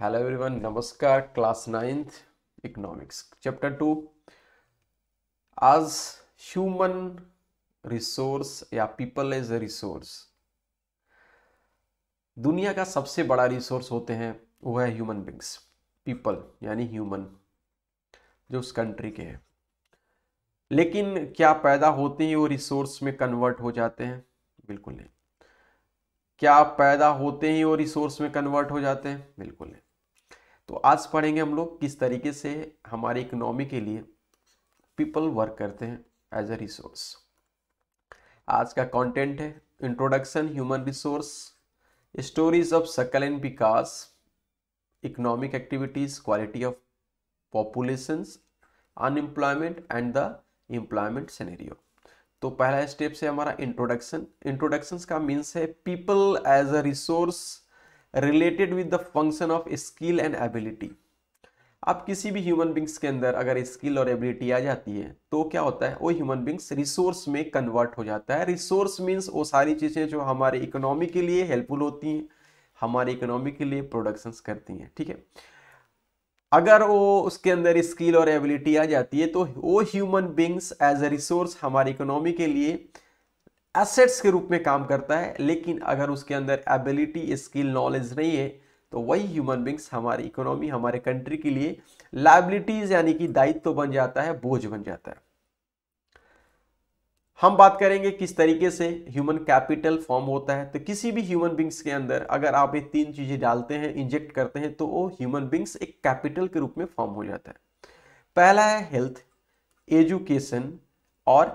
hello everyone नमस्कार class ninth economics chapter two आज human resource या पीपल एज ए रिसोर्स दुनिया का सबसे बड़ा रिसोर्स होते हैं वो है ह्यूमन बींग्स पीपल यानी ह्यूमन जो उस कंट्री के हैं लेकिन क्या पैदा होते ही वो रिसोर्स में कन्वर्ट हो जाते हैं बिल्कुल नहीं क्या पैदा होते ही वो रिसोर्स में कन्वर्ट हो जाते हैं बिल्कुल नहीं तो आज पढ़ेंगे हम लोग किस तरीके से हमारे इकोनॉमी के लिए पीपल वर्क करते हैं एज अ रिसोर्स आज का कंटेंट है introduction human resource stories of Sakal and Vikas economic activities quality of populations unemployment and the employment scenario तो पहला स्टेप है हमारा इंट्रोडक्शन इंट्रोडक्शन का मीन्स है people as a resource related with the function of skill and ability आप किसी भी human beings के अंदर अगर स्किल और एबिलिटी आ जाती है तो क्या होता है वो ह्यूमन बींग्स रिसोर्स में कन्वर्ट हो जाता है रिसोर्स मीन्स वो सारी चीज़ें जो हमारे इकोनॉमी के लिए हेल्पफुल होती हैं हमारे इकोनॉमी के लिए प्रोडक्शंस करती हैं ठीक है अगर वो उसके अंदर स्किल और एबिलिटी आ जाती है तो वो human beings as a resource हमारी इकोनॉमी के लिए एसेट्स के रूप में काम करता है लेकिन अगर उसके अंदर एबिलिटी स्किल नॉलेज नहीं है तो वही ह्यूमन बींग्स हमारी इकोनॉमी हमारे कंट्री के लिए लाइबिलिटीज़ यानी कि दायित्व तो बन जाता है बोझ बन जाता है हम बात करेंगे किस तरीके से ह्यूमन कैपिटल फॉर्म होता है तो किसी भी ह्यूमन बींग्स के अंदर अगर आप ये तीन चीज़ें डालते हैं इंजेक्ट करते हैं तो वो ह्यूमन बींग्स एक कैपिटल के रूप में फॉर्म हो जाता है पहला है हेल्थ एजुकेशन और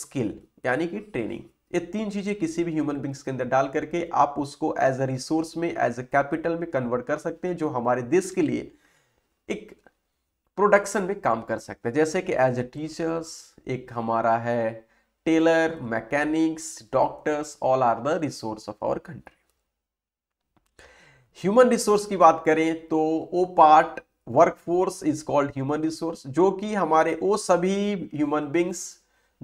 स्किल यानी कि ट्रेनिंग ये तीन चीज़ें किसी भी ह्यूमन बींग्स के अंदर डाल करके आप उसको एज अ रिसोर्स में एज अ कैपिटल में कन्वर्ट कर सकते हैं जो हमारे देश के लिए एक प्रोडक्शन में काम कर सकते हैं जैसे कि एज अ टीचर्स एक हमारा है tailor mechanics doctors all are the resource of our country human resource की बात करें तो वो part workforce is called human resource जो कि हमारे वो सभी ह्यूमन बींग्स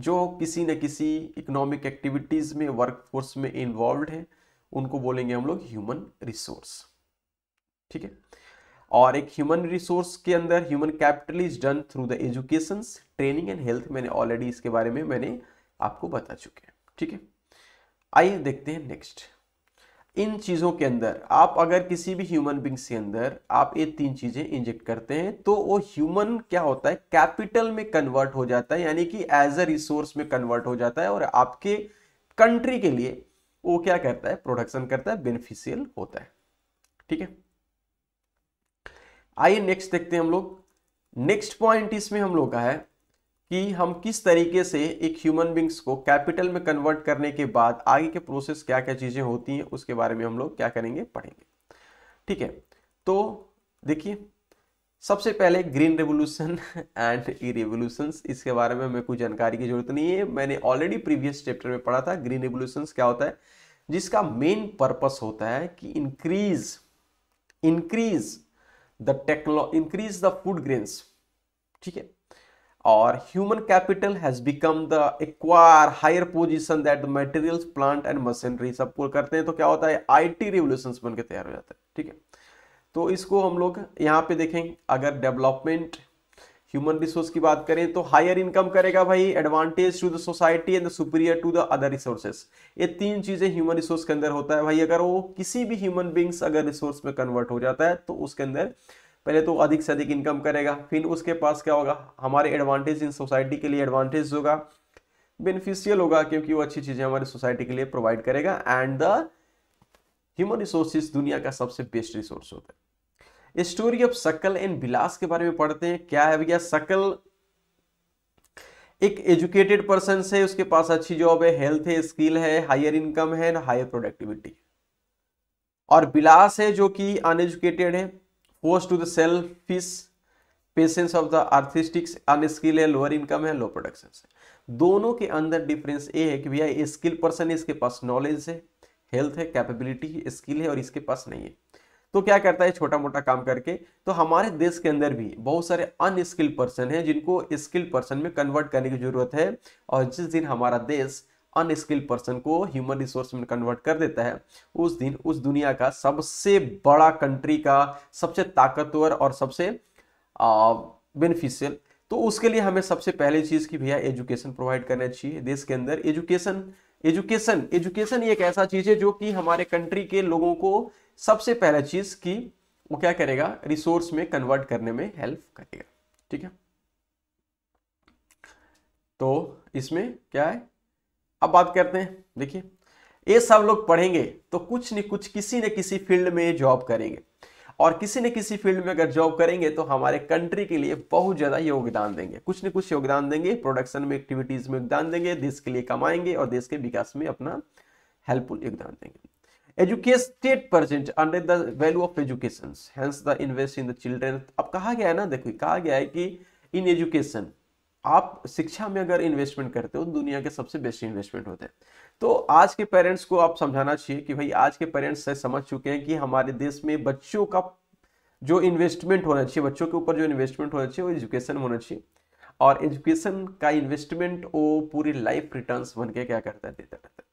जो किसी न किसी इकोनॉमिक एक्टिविटीज में वर्कफोर्स में इन्वॉल्व हैं उनको बोलेंगे हम लोग ह्यूमन रिसोर्स ठीक है और एक ह्यूमन रिसोर्स के अंदर human capital is done through the education training and health मैंने ऑलरेडी इसके बारे में मैंने आपको बता चुके हैं ठीक है आइए देखते हैं नेक्स्ट इन चीज़ों के अंदर आप अगर किसी भी ह्यूमन बींग्स के अंदर आप ये तीन चीज़ें इंजेक्ट करते हैं तो वो ह्यूमन क्या होता है कैपिटल में कन्वर्ट हो जाता है यानी कि एज अ रिसोर्स में कन्वर्ट हो जाता है और आपके कंट्री के लिए वो क्या करता है प्रोडक्शन करता है बेनिफिशियल होता है ठीक है आइए नेक्स्ट देखते हैं हम लोग नेक्स्ट पॉइंट इसमें हम लोग का है कि हम किस तरीके से एक ह्यूमन बींग्स को कैपिटल में कन्वर्ट करने के बाद आगे के प्रोसेस क्या क्या चीज़ें होती हैं उसके बारे में हम लोग क्या करेंगे पढ़ेंगे ठीक है तो देखिए सबसे पहले green revolution and E revolution इसके बारे में हमें कोई जानकारी की जरूरत नहीं है मैंने ऑलरेडी प्रीवियस चैप्टर में पढ़ा था ग्रीन रेवोल्यूशन क्या होता है जिसका मेन पर्पस होता है कि increase increase the techno increase the food grains ठीक है और human capital has become the acquire higher position that the materials plant and machinery सब करते हैं तो क्या होता है आईटी टी रेवल्यूशन बनकर तैयार हो जाता है ठीक है तो इसको हम लोग यहाँ पे देखें अगर डेवलपमेंट ह्यूमन रिसोर्स की बात करें तो हायर इनकम करेगा भाई advantage to the society and superior to the other resources ये तीन चीज़ें ह्यूमन रिसोर्स के अंदर होता है भाई अगर वो किसी भी ह्यूमन बींग्स अगर रिसोर्स में कन्वर्ट हो जाता है तो उसके अंदर पहले तो अधिक से अधिक इनकम करेगा फिर उसके पास क्या होगा हमारे एडवांटेज इन सोसाइटी के लिए एडवांटेज होगा बेनिफिशियल होगा क्योंकि वो अच्छी चीज़ें हमारी सोसाइटी के लिए प्रोवाइड करेगा एंड द ह्यूमन रिसोर्सिस दुनिया का सबसे बेस्ट रिसोर्स होता है story of Sakal and Vilas के बारे में पढ़ते हैं क्या है भैया सकल एक एजुकेटेड पर्सन से उसके पास अच्छी जॉब है हेल्थ है स्किल है हायर इनकम है एंड हायर प्रोडक्टिविटी और बिलास है जो कि अनएजुकेटेड है force to the selfish patience of the artistics unskilled है लोअर इनकम है लो प्रोडक्शन है दोनों के अंदर डिफरेंस ये है कि भैया स्किल पर्सन है इसके पास नॉलेज है हेल्थ है कैपेबिलिटी स्किल है और इसके पास नहीं है तो क्या करता है छोटा मोटा काम करके तो हमारे देश के अंदर भी बहुत सारे अनस्किल्ड पर्सन हैं जिनको स्किल्ड पर्सन में कन्वर्ट करने की जरूरत है और जिस दिन हमारा देश अनस्किल्ड पर्सन को ह्यूमन रिसोर्स में कन्वर्ट कर देता है उस दिन उस दुनिया का सबसे बड़ा कंट्री का सबसे ताकतवर और सबसे बेनिफिशियल तो उसके लिए हमें सबसे पहले चीज़ की भैया एजुकेशन प्रोवाइड करना चाहिए देश के अंदर एजुकेशन एजुकेशन एजुकेशन एक ऐसा चीज़ है जो कि हमारे कंट्री के लोगों को सबसे पहला चीज कि वो क्या करेगा रिसोर्स में कन्वर्ट करने में हेल्प करेगा ठीक है तो इसमें क्या है अब बात करते हैं देखिए ये सब लोग पढ़ेंगे तो कुछ न कुछ किसी न किसी फील्ड में जॉब करेंगे और किसी न किसी फील्ड में अगर जॉब करेंगे तो हमारे कंट्री के लिए बहुत ज़्यादा योगदान देंगे कुछ न कुछ योगदान देंगे प्रोडक्शन में एक्टिविटीज़ में योगदान देंगे देश के लिए कमाएंगे और देश के विकास में अपना हेल्पफुल योगदान देंगे educated percent under the value of education hence the invest in the children अब कहा गया है ना देखो कहा गया है कि इन एजुकेशन आप शिक्षा में अगर इन्वेस्टमेंट करते हो तो दुनिया के सबसे बेस्ट इन्वेस्टमेंट होते हैं तो आज के पेरेंट्स को आप समझाना चाहिए कि भाई आज के पेरेंट्स से समझ चुके हैं कि हमारे देश में बच्चों का जो इन्वेस्टमेंट होना चाहिए बच्चों के ऊपर जो इन्वेस्टमेंट होना चाहिए वो एजुकेशन होना चाहिए और एजुकेशन का इन्वेस्टमेंट वो पूरी लाइफ रिटर्न्स बन के क्या करता है देता रहता है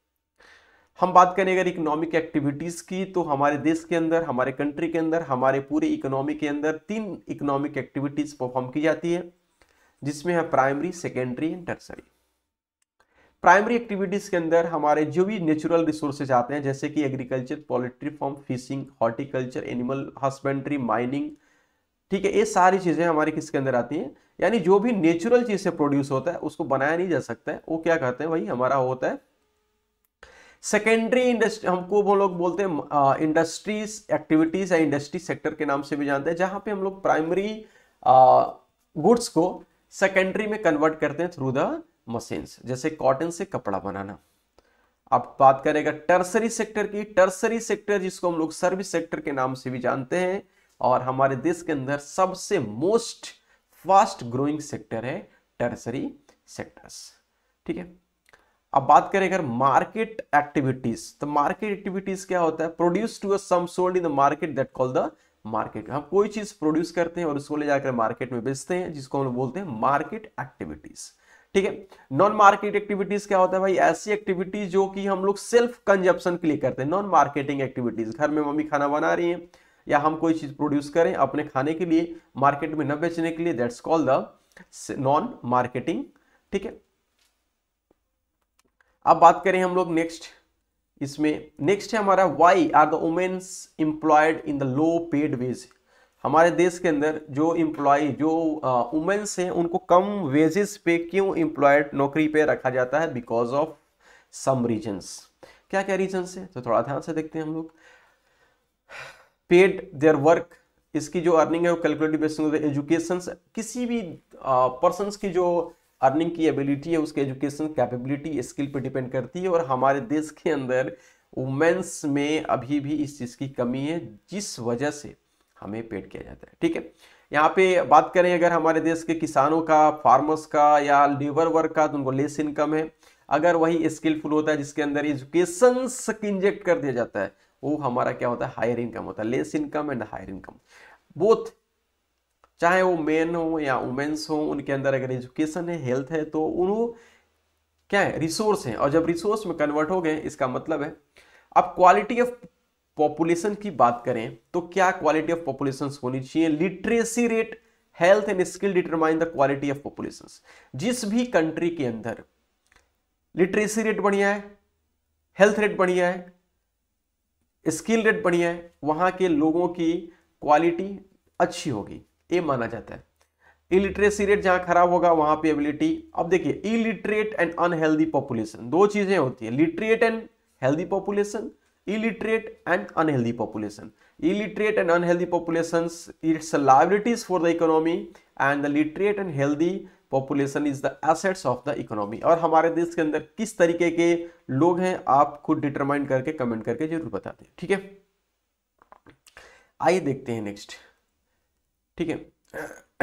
हम बात करें अगर इकोनॉमिक एक्टिविटीज़ की तो हमारे देश के अंदर हमारे कंट्री के अंदर हमारे पूरे इकोनॉमी के अंदर तीन इकोनॉमिक एक्टिविटीज़ परफॉर्म की जाती है जिसमें है primary secondary and tertiary primary activities के अंदर हमारे जो भी नेचुरल रिसोर्सेज आते हैं जैसे कि agriculture poultry farm fishing horticulture animal husbandry mining ठीक है ये सारी चीज़ें हमारी किसके अंदर आती हैं यानी जो भी नेचुरल चीज़ से प्रोड्यूस होता है उसको बनाया नहीं जा सकता है वो क्या कहते हैं भाई हमारा होता है सेकेंडरी इंडस्ट्री हमको वो लोग बोलते हैं इंडस्ट्रीज एक्टिविटीज या इंडस्ट्री सेक्टर के नाम से भी जानते हैं जहां पे हम लोग प्राइमरी गुड्स को सेकेंडरी में कन्वर्ट करते हैं थ्रू द मशीन्स जैसे कॉटन से कपड़ा बनाना आप बात करेगा टर्सरी सेक्टर की टर्सरी सेक्टर जिसको हम लोग सर्विस सेक्टर के नाम से भी जानते हैं और हमारे देश के अंदर सबसे मोस्ट फास्ट ग्रोइंग सेक्टर है टर्सरी सेक्टर्स ठीक है अब बात करें अगर मार्केट एक्टिविटीज तो मार्केट एक्टिविटीज क्या होता है produce to some sold in the market that call the market हम कोई चीज प्रोड्यूस करते हैं और उसको ले जाकर मार्केट में बेचते हैं जिसको हम लोग बोलते हैं मार्केट एक्टिविटीज ठीक है नॉन मार्केट एक्टिविटीज क्या होता है भाई ऐसी एक्टिविटीज जो कि हम लोग सेल्फ कंजप्शन के लिए करते हैं नॉन मार्केटिंग एक्टिविटीज घर में मम्मी खाना बना रही है या हम कोई चीज प्रोड्यूस करें अपने खाने के लिए मार्केट में न बेचने के लिए that's called the non marketing ठीक है अब बात करें हम लोग नेक्स्ट इसमें नेक्स्ट है हमारा why are the women's employed in the low paid wage हमारे देश के अंदर जो एम्प्लॉय जो वुमेन्स हैं उनको कम वेजेस पे क्यों एम्प्लॉयड नौकरी पे रखा जाता है बिकॉज ऑफ सम रीजन्स क्या क्या रीजन्स है तो थोड़ा ध्यान से देखते हैं हम लोग पेड देयर वर्क इसकी जो अर्निंग है वो कैलकुलेटिव बेसिस एजुकेशन किसी भी पर्सन की जो अर्निंग की एबिलिटी है उसके एजुकेशन कैपेबिलिटी स्किल पे डिपेंड करती है और हमारे देश के अंदर वुमेंस में अभी भी इस चीज़ की कमी है जिस वजह से हमें पेड किया जाता है ठीक है यहाँ पे बात करें अगर हमारे देश के किसानों का फार्मर्स का या लेबर वर्क का तो उनको लेस इनकम है अगर वही स्किलफुल होता है जिसके अंदर एजुकेशन इंजेक्ट कर दिया जाता है वो हमारा क्या होता है हायर इनकम होता है less income and higher income both चाहे वो मेन हो या वुमेन्स हो उनके अंदर अगर एजुकेशन है हेल्थ है तो उन क्या है रिसोर्स है और जब रिसोर्स में कन्वर्ट हो गए इसका मतलब है अब क्वालिटी ऑफ पॉपुलेशन की बात करें तो क्या क्वालिटी ऑफ पॉपुलेशन होनी चाहिए literacy rate health and skill determine the quality of population जिस भी कंट्री के अंदर लिटरेसी रेट बढ़िया है हेल्थ रेट बढ़िया है स्किल रेट बढ़िया है वहां के लोगों की क्वालिटी अच्छी होगी ये माना जाता है इलिटरेसी रेट जहाँ खराब होगा वहाँ पे एबिलिटी अब देखिए इलिटरेट एंड अनहेल्दी पॉपुलेशन दो चीज़ें होती है literate and healthy population illiterate and unhealthy population illiterate and unhealthy population it's liabilities for the economy and the literate and healthy population is the assets of the economy और हमारे देश के अंदर किस तरीके के लोग हैं आप खुद डिटरमाइन करके कमेंट करके जरूर बता दें ठीक है आइए देखते हैं नेक्स्ट ठीक है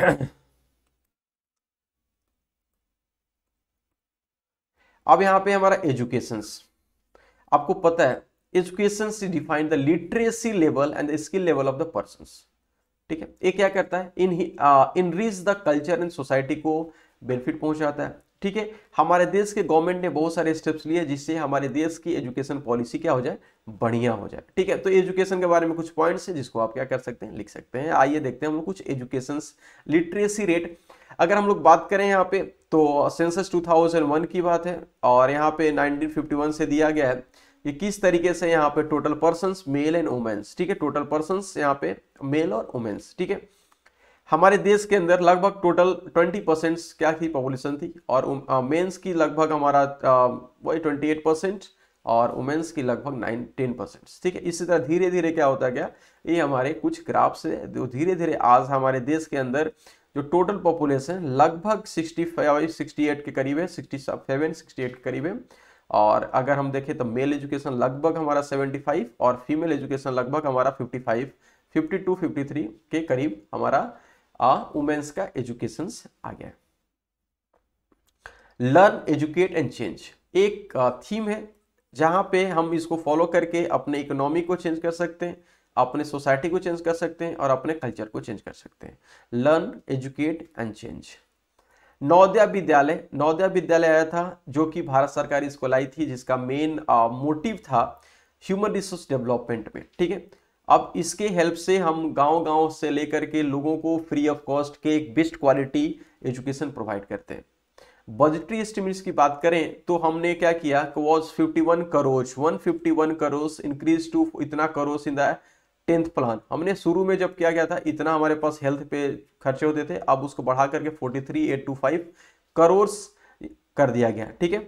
अब यहां पे हमारा एजुकेशन आपको पता है education see define the literacy level and the skill level of the person ठीक है ये क्या करता है in in reach the culture and society को बेनिफिट पहुंचाता है ठीक है हमारे देश के गवर्नमेंट ने बहुत सारे स्टेप्स लिए जिससे हमारे देश की एजुकेशन पॉलिसी क्या हो जाए बढ़िया हो जाए ठीक है तो एजुकेशन के बारे में कुछ पॉइंट्स है जिसको आप क्या कर सकते हैं लिख सकते हैं आइए देखते हैं हम लोग कुछ एजुकेशन लिटरेसी रेट अगर हम लोग बात करें यहाँ पे तो सेंसस 2001 की बात है और यहाँ पे 1951 से दिया गया है कि किस तरीके से यहाँ पे total person male and women's ठीक है टोटल पर्सन यहाँ पे मेल और वुमेन्स ठीक है हमारे देश के अंदर लगभग टोटल 20 परसेंट क्या थी पॉपुलेशन थी और मेंस um, uh, की लगभग हमारा uh, वही 28 परसेंट और वुमेन्स की लगभग नाइन टेन परसेंट ठीक है इसी तरह धीरे धीरे क्या होता गया ये हमारे कुछ ग्राफ से जो धीरे धीरे आज हमारे देश के अंदर जो टोटल पॉपुलेशन लगभग सिक्सटी फाइव सिक्सटी एट के करीब है सिक्सटी सेवन सिक्सटी एट के करीब है और अगर हम देखें तो मेल एजुकेशन लगभग हमारा सेवेंटी फाइव और फीमेल एजुकेशन लगभग हमारा fifty five fifty two fifty three के करीब हमारा वुमेन्स का एजुकेशन आ गया लर्न एजुकेट एंड चेंज एक थीम है जहां पे हम इसको फॉलो करके अपने इकोनॉमी को चेंज कर सकते हैं अपने सोसाइटी को चेंज कर सकते हैं और अपने कल्चर को चेंज कर सकते हैं learn educate and change Navodaya Vidyalaya Navodaya विद्यालय आया था जो कि भारत सरकार इसको लाई थी जिसका मेन मोटिव था ह्यूमन रिसोर्स डेवलपमेंट में ठीक है अब इसके हेल्प से हम गांव-गांव से लेकर के लोगों को फ्री ऑफ कॉस्ट के एक बेस्ट क्वालिटी एजुकेशन प्रोवाइड करते हैं बजटरी एस्टिमेट्स की बात करें तो हमने क्या किया was fifty one crores one fifty one crores increase to इतना crores in the tenth plan हमने शुरू में जब किया गया था इतना हमारे पास हेल्थ पे खर्चे होते थे अब उसको बढ़ा करके forty three eight two five crores कर दिया गया ठीक है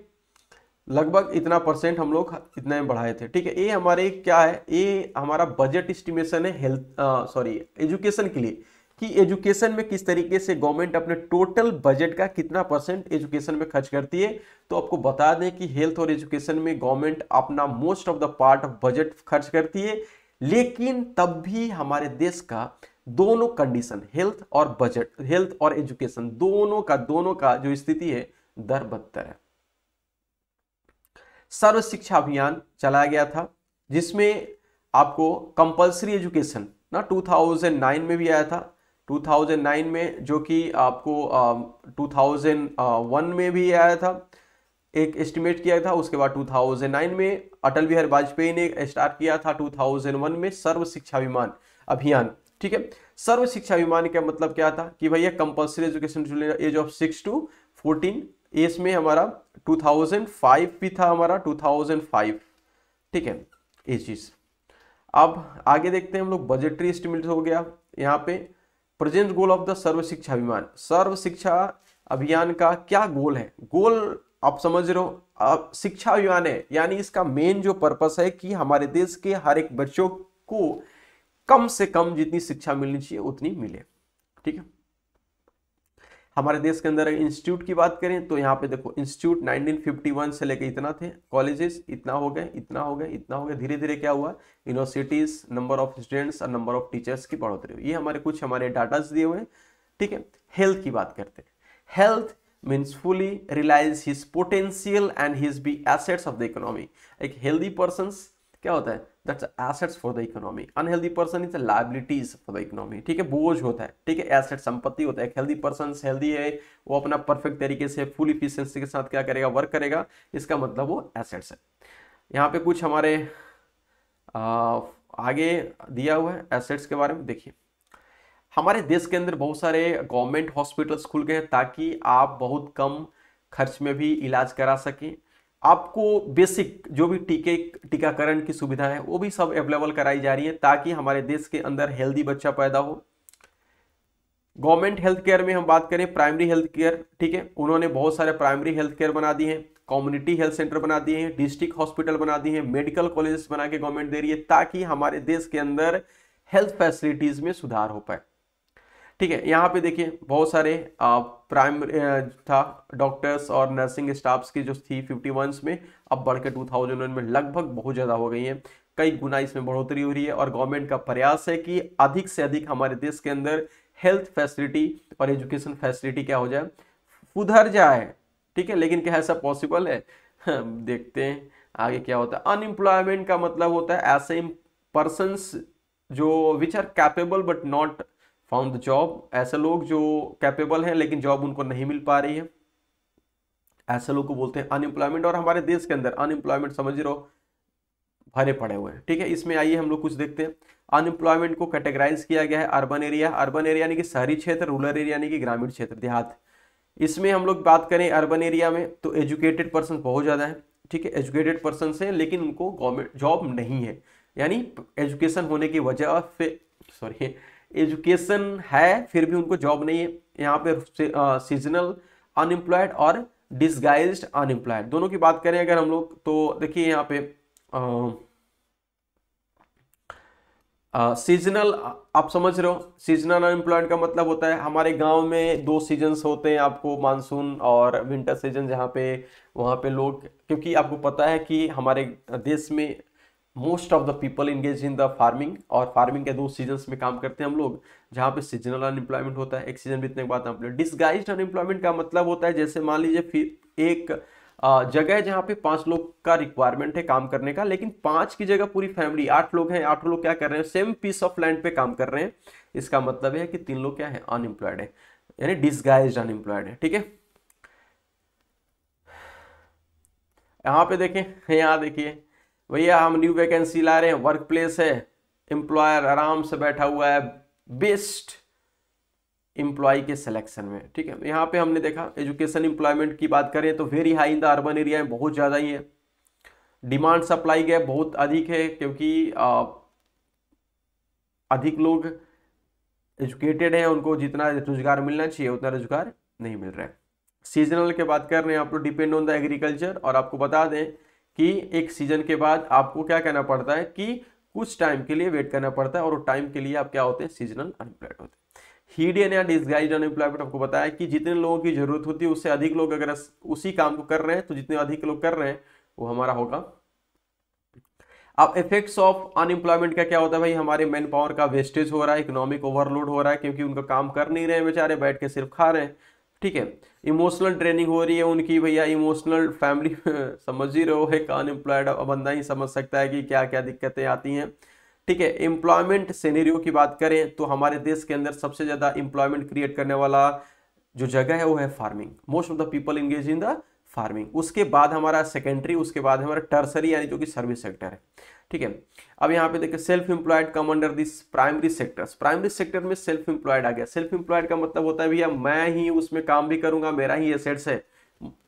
लगभग इतना परसेंट हम लोग इतना में बढ़ाए थे ठीक है ये हमारे क्या है ये हमारा बजट इस्टीमेशन है हेल्थ सॉरी एजुकेशन के लिए कि एजुकेशन में किस तरीके से गवर्नमेंट अपने टोटल बजट का कितना परसेंट एजुकेशन में खर्च करती है तो आपको बता दें कि हेल्थ और एजुकेशन में गवर्नमेंट अपना most of the part of budget खर्च करती है लेकिन तब भी हमारे देश का दोनों कंडीशन हेल्थ और बजट हेल्थ और एजुकेशन दोनों का दोनों का जो स्थिति है दर बदतर है सर्व शिक्षा अभियान चलाया गया था जिसमें आपको कंपलसरी एजुकेशन ना 2009 में भी आया था 2009 में जो कि आपको आ, 2001 में भी आया था एक एस्टिमेट किया था उसके बाद 2009 में अटल बिहारी वाजपेयी ने स्टार्ट किया था 2001 में सर्व शिक्षा विमान अभियान ठीक है सर्व शिक्षा अभिमान का मतलब क्या था कि भैया compulsory education age of six to fourteen इसमें हमारा 2005 भी था हमारा 2005 ठीक है ये चीज़ अब आगे देखते हैं हम लोग बजटरी एस्टिमेट हो गया यहाँ पे present goal of the Sarva Shiksha Abhiyan सर्व शिक्षा अभियान का क्या गोल है गोल आप समझ रहे हो अब शिक्षा अभियान है यानी इसका मेन जो पर्पस है कि हमारे देश के हर एक बच्चों को कम से कम जितनी शिक्षा मिलनी चाहिए उतनी मिले ठीक है हमारे देश के अंदर इंस्टीट्यूट की बात करें तो यहाँ पे देखो इंस्टीट्यूट 1951 से लेकर इतना थे कॉलेजेस इतना हो गए इतना हो गए इतना हो गए धीरे धीरे क्या हुआ यूनिवर्सिटीज नंबर ऑफ स्टूडेंट्स और नंबर ऑफ टीचर्स की बढ़ोतरी हुई ये हमारे कुछ हमारे डाटाज दिए हुए हैं ठीक है हेल्थ की बात करते हैं health means fully realise his potential and his be assets of the economy एक हेल्दी पर्सन क्या होता है that's assets for the economy unhealthy person is liabilities for the economy ठीक है बोझ होता है ठीक है एसेट संपत्ति होता है एक हेल्दी पर्सन हेल्दी है वो अपना परफेक्ट तरीके से फुल इफिशियंसी के साथ क्या करेगा वर्क करेगा इसका मतलब वो एसेट्स है यहाँ पे कुछ हमारे आ, आगे दिया हुआ है एसेट्स के बारे में देखिए हमारे देश के अंदर बहुत सारे गवर्नमेंट हॉस्पिटल्स खुल गए हैं ताकि आप बहुत कम खर्च में भी इलाज करा सकें आपको बेसिक जो भी टीके टीकाकरण की सुविधा है वो भी सब अवेलेबल कराई जा रही है ताकि हमारे देश के अंदर हेल्दी बच्चा पैदा हो गवर्नमेंट हेल्थ केयर में हम बात करें प्राइमरी हेल्थ केयर ठीक है उन्होंने बहुत सारे प्राइमरी हेल्थ केयर बना दिए हैं कम्युनिटी हेल्थ सेंटर बना दिए हैं डिस्ट्रिक्ट हॉस्पिटल बना दिए हैं मेडिकल कॉलेज बना के गवर्नमेंट दे रही है ताकि हमारे देश के अंदर हेल्थ फैसिलिटीज में सुधार हो पाए ठीक है यहाँ पे देखिए बहुत सारे प्राइम था डॉक्टर्स और नर्सिंग स्टाफ्स की जो थी फिफ्टी वंस में अब बढ़कर टू थाउजेंड वन में लगभग बहुत ज़्यादा हो गई है कई गुना इसमें बढ़ोतरी हो रही है और गवर्नमेंट का प्रयास है कि अधिक से अधिक हमारे देश के अंदर हेल्थ फैसिलिटी और एजुकेशन फैसिलिटी क्या हो जाए उधर जाए ठीक है लेकिन क्या ऐसा पॉसिबल है देखते हैं आगे क्या होता है अनएम्प्लॉयमेंट का मतलब होता है ऐसे पर्सनस जो which are capable but not found the job ऐसे लोग जो कैपेबल हैं लेकिन जॉब उनको नहीं मिल पा रही है ऐसे लोग को बोलते हैं अनएम्प्लॉयमेंट और हमारे देश के अंदर अनएम्प्लॉयमेंट समझ रहे हो भरे पड़े हुए हैं ठीक है इसमें आइए हम लोग कुछ देखते हैं अनएम्प्लॉयमेंट को कैटेगराइज किया गया है अर्बन एरिया अर्बन एरिया यानी कि शहरी क्षेत्र रूरल एरिया यानी कि ग्रामीण क्षेत्र देहात इसमें हम लोग बात करें अर्बन एरिया में तो एजुकेटेड पर्सन बहुत ज़्यादा है ठीक है एजुकेटेड पर्सन से लेकिन उनको गवर्नमेंट जॉब नहीं है यानी एजुकेशन होने की वजह से सॉरी एजुकेशन है फिर भी उनको जॉब नहीं है यहाँ पे सीजनल अनएम्प्लॉयड और डिसगाइज अनएम्प्लॉयड दोनों की बात करें अगर हम लोग तो देखिए यहाँ पे सीजनल आप समझ रहे हो सीजनल अनएम्प्लॉयड का मतलब होता है हमारे गांव में दो सीजन्स होते हैं आपको मानसून और विंटर सीजन जहाँ पे वहाँ पे लोग क्योंकि आपको पता है कि हमारे देश में most of the people engage in the farming और फार्मिंग के दो सीजन्स में काम करते हैं हम लोग जहाँ पे सीजनल अनएम्प्लॉयमेंट होता है एक सीजन बीतने के बाद लोग डिसगाइज अनएम्प्लॉयमेंट का मतलब होता है जैसे मान लीजिए फिर एक जगह है जहाँ पे पांच लोग का रिक्वायरमेंट है काम करने का लेकिन पांच की जगह पूरी फैमिली आठ लोग हैं आठ लोग क्या कर रहे हैं सेम पीस ऑफ लैंड पे काम कर रहे हैं इसका मतलब है कि तीन लोग क्या है अनएम्प्लॉयड है यानी डिसगाइज अनएम्प्लॉयड है ठीक है यहाँ पे देखें यहाँ देखिए भैया हम न्यू वैकेंसी ला रहे हैं वर्क प्लेस है एम्प्लॉयर आराम से बैठा हुआ है बेस्ट एम्प्लॉय के सिलेक्शन में ठीक है यहाँ पे हमने देखा एजुकेशन एम्प्लॉयमेंट की बात करें तो very high in the urban area में बहुत ज़्यादा ही है डिमांड सप्लाई गैप बहुत अधिक है क्योंकि आ, अधिक लोग एजुकेटेड हैं उनको जितना रोजगार मिलना चाहिए उतना रोजगार नहीं मिल रहा है सीजनल के बात कर रहे हैं आप लोग डिपेंड ऑन द एग्रीकल्चर और आपको बता दें कि एक सीजन के बाद आपको क्या कहना पड़ता है कि कुछ टाइम के लिए वेट करना पड़ता है और टाइम के लिए आप क्या होते हैं सीजनल अनएम्प्लॉयड होते हैं हीडियन या डिस्गाइज अनएम्प्लॉयमेंट आपको बताया कि जितने लोगों की जरूरत होती है उससे अधिक लोग अगर उसी काम को कर रहे हैं तो जितने अधिक लोग कर रहे हैं वो हमारा होगा अब इफेक्ट्स ऑफ अनएम्प्लॉयमेंट का क्या होता है भाई हमारे मैन पावर का वेस्टेज हो रहा है इकोनॉमिक ओवरलोड हो रहा है क्योंकि उनका काम कर नहीं रहे हैं बेचारे बैठ के सिर्फ खा रहे हैं ठीक है इमोशनल ट्रेनिंग हो रही है उनकी भैया इमोशनल फैमिली समझ ही रहो एक अनएम्प्लॉयड बंदा ही समझ सकता है कि क्या क्या दिक्कतें आती हैं ठीक है एम्प्लॉयमेंट सीनेरियो की बात करें तो हमारे देश के अंदर सबसे ज़्यादा एम्प्लॉयमेंट क्रिएट करने वाला जो जगह है वो है farming most of the people engage in the farming उसके बाद हमारा सेकेंडरी उसके बाद हमारा टर्सरी यानी जो कि सर्विस सेक्टर है ठीक है अब यहाँ पे देखिए self employed come under this primary sectors primary sector में सेल्फ एम्प्लॉयड आ गया सेल्फ एम्प्लॉयड का मतलब होता है भैया मैं ही उसमें काम भी करूंगा मेरा ही एसेट्स है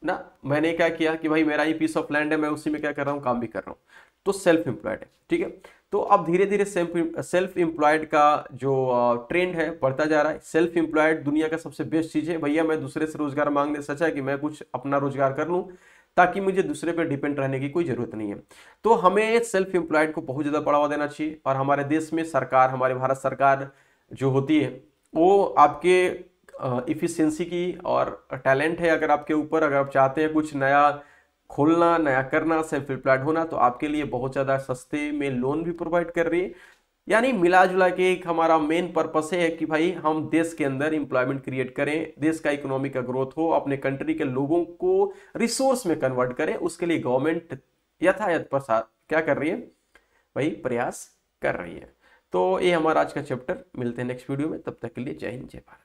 ना मैंने क्या किया कि भाई मेरा ही पीस ऑफ लैंड है मैं उसी में क्या कर रहा हूँ काम भी कर रहा हूँ तो सेल्फ एम्प्लॉयड है ठीक है तो अब धीरे धीरे सेल्फ एम्प्लॉयड का जो ट्रेंड है बढ़ता जा रहा है सेल्फ एम्प्लॉयड दुनिया का सबसे बेस्ट चीज़ है भैया मैं दूसरे से रोजगार मांगने सचा अच्छा है कि मैं कुछ अपना रोजगार कर लूँ ताकि मुझे दूसरे पर डिपेंड रहने की कोई ज़रूरत नहीं है तो हमें सेल्फ एम्प्लॉयड को बहुत ज़्यादा बढ़ावा देना चाहिए और हमारे देश में सरकार हमारे भारत सरकार जो होती है वो आपके इफ़िशेंसी की और टैलेंट है अगर आपके ऊपर अगर आप चाहते हैं कुछ नया खोलना नया करना सेल्फ एम्प्लॉयड होना तो आपके लिए बहुत ज़्यादा सस्ते में लोन भी प्रोवाइड कर रही है यानी मिला जुला के एक हमारा मेन पर्पस है कि भाई हम देश के अंदर एम्प्लॉयमेंट क्रिएट करें देश का इकोनॉमी का ग्रोथ हो अपने कंट्री के लोगों को रिसोर्स में कन्वर्ट करें उसके लिए गवर्नमेंट यथायथ प्रसाद क्या कर रही है भाई प्रयास कर रही है तो ये हमारा आज का चैप्टर मिलते हैं नेक्स्ट वीडियो में तब तक के लिए जय हिंद जय भारत